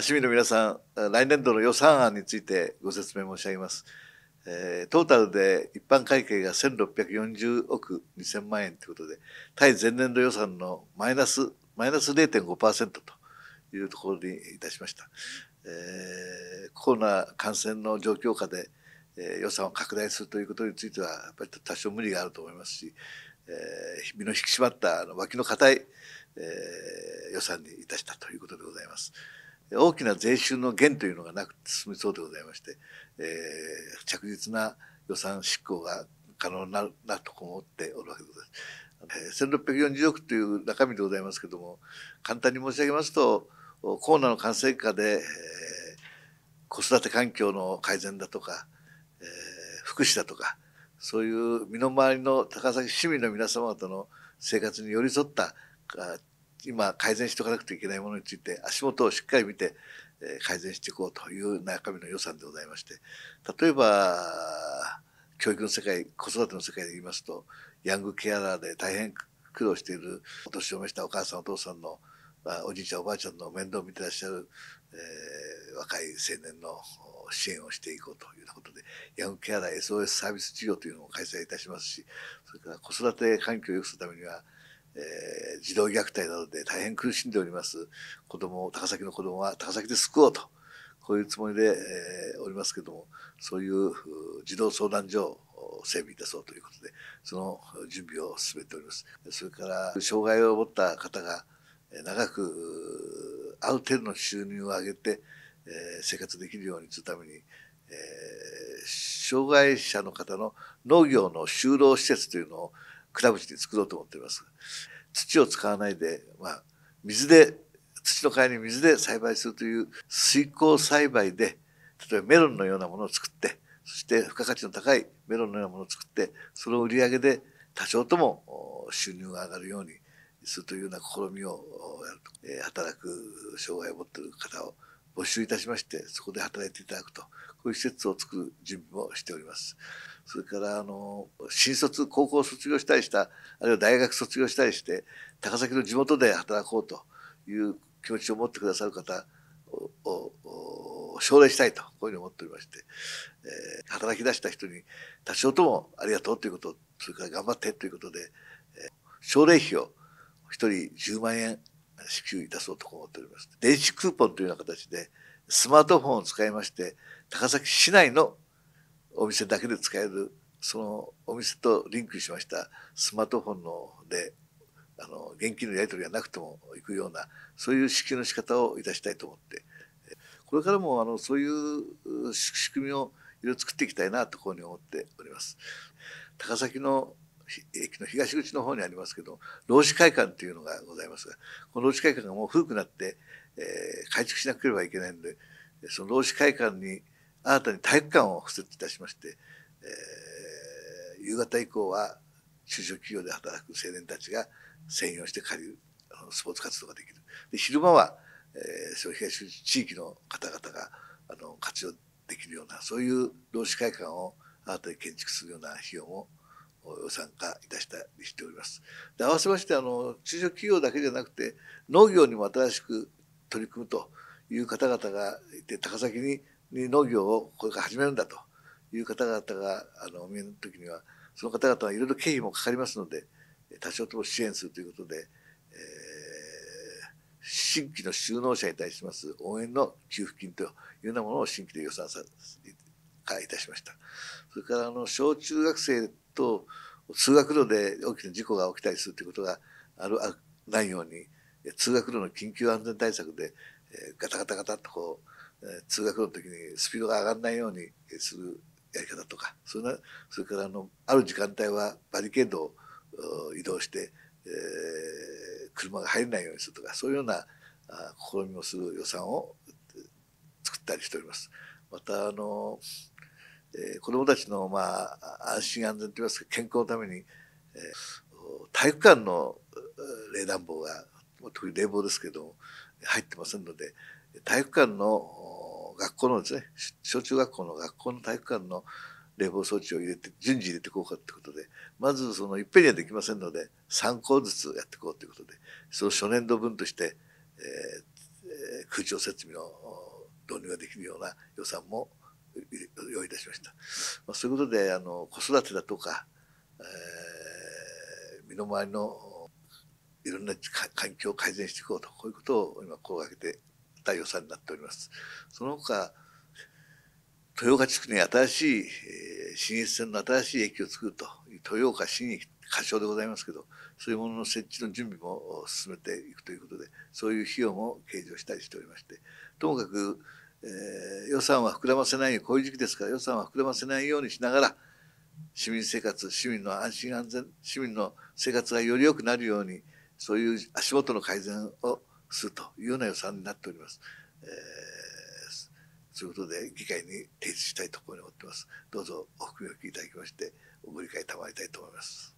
市民の皆さん、来年度の予算案についてご説明申し上げます。トータルで一般会計が1640億2000万円ということで、対前年度予算のマイナス、マイナス0.5%というところにいたしました。コロナ感染の状況下で、予算を拡大するということについては、やっぱり多少無理があると思いますし、身の引き締まった脇の固い、予算にいたしたということでございます。大きな税収の減というのがなく進みそうでございまして、えー、着実な予算執行が可能になるなと思っておるわけでございます。1640億という中身でございますけれども簡単に申し上げますとコロナの感染下で、えー、子育て環境の改善だとか、えー、福祉だとかそういう身の回りの高崎市民の皆様方の生活に寄り添った今改善しておかなくてはいけないものについて足元をしっかり見て改善していこうという中身の予算でございまして例えば教育の世界子育ての世界で言いますとヤングケアラーで大変苦労しているお年を召したお母さんお父さんのおじいちゃんおばあちゃんの面倒を見てらっしゃる、えー、若い青年の支援をしていこうというようなことでヤングケアラー SOS サービス事業というのを開催いたしますしそれから子育て環境を良くするためにはえ児童虐待などで大変苦しんでおります子供を、高崎の子供は高崎で救おうと、こういうつもりで、えー、おりますけども、そういう児童相談所を整備いたそうということで、その準備を進めております。それから、障害を持った方が長くある程度の収入を上げて、えー、生活できるようにするために、えー、障害者の方の農業の就労施設というのをクラブ作ろうと思っています。土を使わないで、まあ、水で、土の代わりに水で栽培するという水耕栽培で、例えばメロンのようなものを作って、そして付加価値の高いメロンのようなものを作って、その売り上げで多少とも収入が上がるようにするというような試みをやると、働く障害を持っている方を募集いたしまして、そこで働いていただくと、こういう施設を作る準備もしております。それから、あの、新卒、高校を卒業したりした、あるいは大学卒業したりして、高崎の地元で働こうという気持ちを持ってくださる方を奨励したいと、こういうふうに思っておりまして、えー、働き出した人に多少ともありがとうということ、それから頑張ってということで、えー、奨励費を1人10万円支給いたそうと思っております。電子クーポンというような形で、スマートフォンを使いまして、高崎市内のお店だけで使える、そのお店とリンクしましたスマートフォンので、あの、現金のやり取りがなくても行くような、そういう支給の仕方をいたしたいと思って、これからも、あの、そういう仕組みをいろいろ作っていきたいなと、こういうふうに思っております。高崎の駅の東口の方にありますけど労使会館というのがございますがこの労使会館がもう古くなって、えー、改築しなければいけないのでその労使会館に新たに体育館を設置いたしまして、えー、夕方以降は中小企業で働く青年たちが専用して借りるスポーツ活動ができるで昼間は、えー、その東地域の方々があの活用できるようなそういう労使会館を新たに建築するような費用も参加いたしたりしております。で合わせましてあの中小企業だけじゃなくて農業にも新しく取り組むという方々がいて高崎に農業をこれから始めるんだという方々があのお見えの時にはその方々はいろいろ経費もかかりますので多少とも支援するということで、えー、新規の就農者に対します応援の給付金というようなものを新規で予算させていただきます。いたしました。それからあの小中学生と通学路で大きな事故が起きたりするということがあるあないように通学路の緊急安全対策で、えー、ガタガタガタとこう、えー、通学路の時にスピードが上がらないようにするやり方とかそれなそれからあのある時間帯はバリケードを移動して、えー、車が入れないようにするとかそういうような試みをする予算を作ったりしております。またあのえ子どもたちの、まあ、安心安全といいますか健康のために、えー、体育館の冷暖房が特に冷房ですけども入ってませんので体育館の学校のですね小中学校の学校の体育館の冷房装置を入れて順次入れていこうかということでまずそのいっぺんにはできませんので3校ずつやっていこうということでその初年度分として、えー、空調設備の導入ができるような予算も用意いたしました。まあ、そういうことであの子育てだとか、えー、身の回りのいろんな環境を改善していこうとこういうことを今声をかけて大予算になっております。その他豊岡地区に新しい、え新越線の新しい駅を作ると豊岡新駅仮称でございますけどそういうものの設置の準備も進めていくということでそういう費用も計上したりしておりましてともかくえー、予算は膨らませないようこういう時期ですから予算は膨らませないようにしながら市民生活市民の安心安全市民の生活がより良くなるようにそういう足元の改善をするというような予算になっております。えー、そういうことで議会に提出したいところに思ってます。どうぞお含みを聞いただきましてご理解賜りたいと思います。